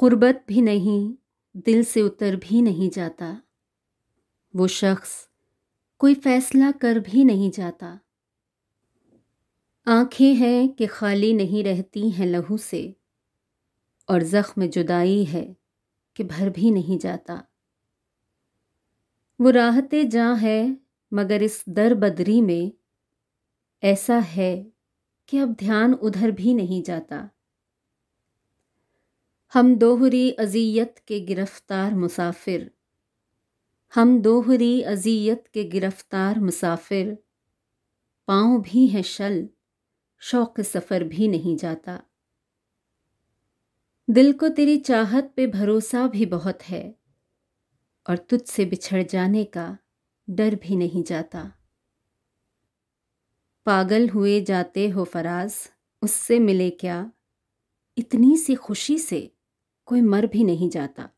क़ुरबत भी नहीं दिल से उतर भी नहीं जाता वो शख्स कोई फैसला कर भी नहीं जाता आंखें हैं कि खाली नहीं रहती हैं लहू से और ज़ख्म जुदाई है कि भर भी नहीं जाता वो राहते जहाँ है मगर इस दर बदरी में ऐसा है कि अब ध्यान उधर भी नहीं जाता हम दोहरी अजियत के गिरफ्तार मुसाफिर हम दोहरी अजियत के गिरफ्तार मुसाफिर पाँव भी हैं शल शौक सफ़र भी नहीं जाता दिल को तेरी चाहत पे भरोसा भी बहुत है और तुझसे बिछड़ जाने का डर भी नहीं जाता पागल हुए जाते हो फराज उससे मिले क्या इतनी सी खुशी से कोई मर भी नहीं जाता